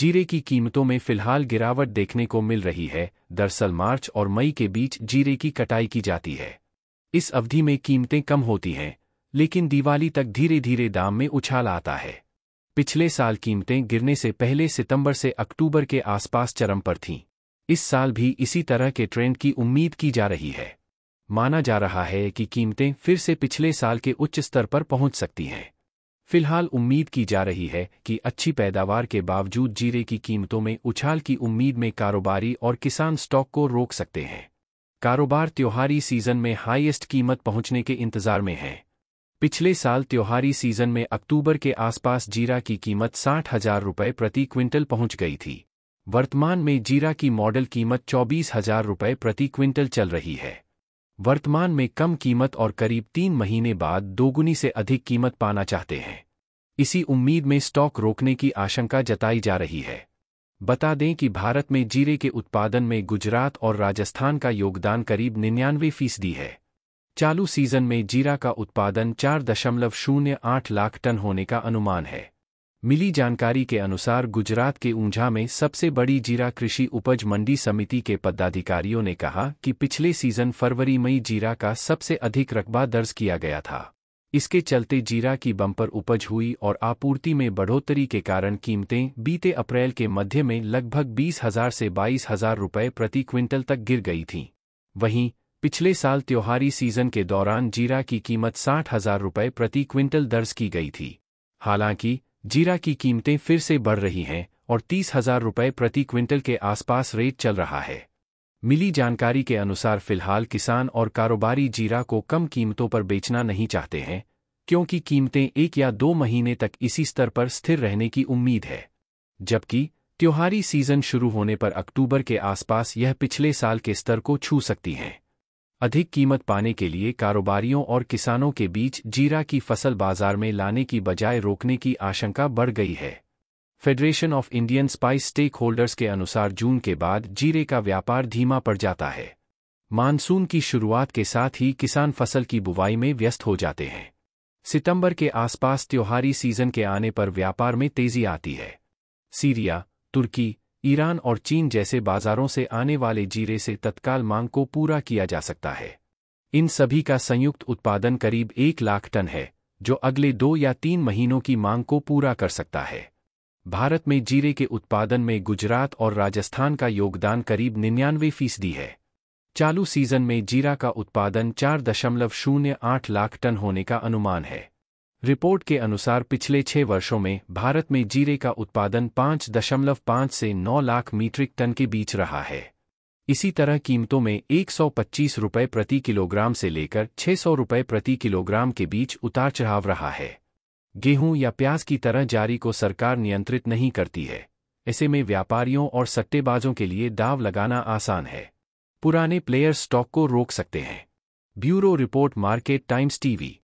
जीरे की कीमतों में फिलहाल गिरावट देखने को मिल रही है दरअसल मार्च और मई के बीच जीरे की कटाई की जाती है इस अवधि में कीमतें कम होती हैं लेकिन दिवाली तक धीरे धीरे दाम में उछाल आता है पिछले साल कीमतें गिरने से पहले सितंबर से अक्टूबर के आसपास चरम पर थीं इस साल भी इसी तरह के ट्रेंड की उम्मीद की जा रही है माना जा रहा है कि कीमतें फिर से पिछले साल के उच्च स्तर पर पहुंच सकती हैं फिलहाल उम्मीद की जा रही है कि अच्छी पैदावार के बावजूद जीरे की कीमतों में उछाल की उम्मीद में कारोबारी और किसान स्टॉक को रोक सकते हैं कारोबार त्योहारी सीजन में हाईएस्ट कीमत पहुंचने के इंतजार में है पिछले साल त्योहारी सीजन में अक्टूबर के आसपास जीरा की कीमत साठ हजार रुपये प्रति क्विंटल पहुंच गई थी वर्तमान में जीरा की मॉडल कीमत चौबीस हजार रुपये प्रति क्विंटल चल रही है वर्तमान में कम कीमत और करीब तीन महीने बाद दोगुनी से अधिक कीमत पाना चाहते हैं इसी उम्मीद में स्टॉक रोकने की आशंका जताई जा रही है बता दें कि भारत में जीरे के उत्पादन में गुजरात और राजस्थान का योगदान करीब निन्यानवे फीसदी है चालू सीजन में जीरा का उत्पादन चार दशमलव शून्य आठ लाख टन होने का अनुमान है मिली जानकारी के अनुसार गुजरात के ऊंझा में सबसे बड़ी जीरा कृषि उपज मंडी समिति के पदाधिकारियों ने कहा कि पिछले सीजन फरवरी मई जीरा का सबसे अधिक रकबा दर्ज किया गया था इसके चलते जीरा की बम्पर उपज हुई और आपूर्ति में बढ़ोतरी के कारण कीमतें बीते अप्रैल के मध्य में लगभग बीस हजार से बाईस हजार रुपये प्रति क्विंटल तक गिर गई थीं वहीं पिछले साल त्योहारी सीजन के दौरान जीरा की कीमत साठ हजार रुपये प्रति क्विंटल दर्ज की गई थी हालांकि जीरा की कीमतें फिर से बढ़ रही हैं और तीस हजार रुपये प्रति क्विंटल के आसपास रेट चल रहा है मिली जानकारी के अनुसार फिलहाल किसान और कारोबारी जीरा को कम कीमतों पर बेचना नहीं चाहते हैं क्योंकि कीमतें एक या दो महीने तक इसी स्तर पर स्थिर रहने की उम्मीद है जबकि त्योहारी सीजन शुरू होने पर अक्टूबर के आसपास यह पिछले साल के स्तर को छू सकती हैं अधिक कीमत पाने के लिए कारोबारियों और किसानों के बीच जीरा की फसल बाजार में लाने की बजाय रोकने की आशंका बढ़ गई है federation of Indian spice stakeholders के अनुसार जून के बाद जीरे का व्यापार धीमा पड़ जाता है मानसून की शुरुआत के साथ ही किसान फसल की बुवाई में व्यस्त हो जाते हैं सितंबर के आसपास त्योहारी सीजन के आने पर व्यापार में तेजी आती है सीरिया तुर्की ईरान और चीन जैसे बाजारों से आने वाले जीरे से तत्काल मांग को पूरा किया जा सकता है इन सभी का संयुक्त उत्पादन करीब एक लाख टन है जो अगले दो या तीन महीनों की मांग को पूरा कर सकता है भारत में जीरे के उत्पादन में गुजरात और राजस्थान का योगदान करीब निन्यानवे फीसदी है चालू सीजन में जीरा का उत्पादन चार दशमलव शून्य आठ लाख टन होने का अनुमान है रिपोर्ट के अनुसार पिछले छह वर्षों में भारत में जीरे का उत्पादन पांच दशमलव पांच से नौ लाख मीट्रिक टन के बीच रहा है इसी तरह कीमतों में एक सौ पच्चीस रुपये प्रति किलोग्राम से लेकर छह सौ रुपये प्रति किलोग्राम के बीच उतार चढ़ाव रहा है गेहूं या प्याज की तरह जारी को सरकार नियंत्रित नहीं करती है ऐसे में व्यापारियों और सट्टेबाजों के लिए दाव लगाना आसान है पुराने प्लेयर स्टॉक को रोक सकते हैं bureau report Market Times TV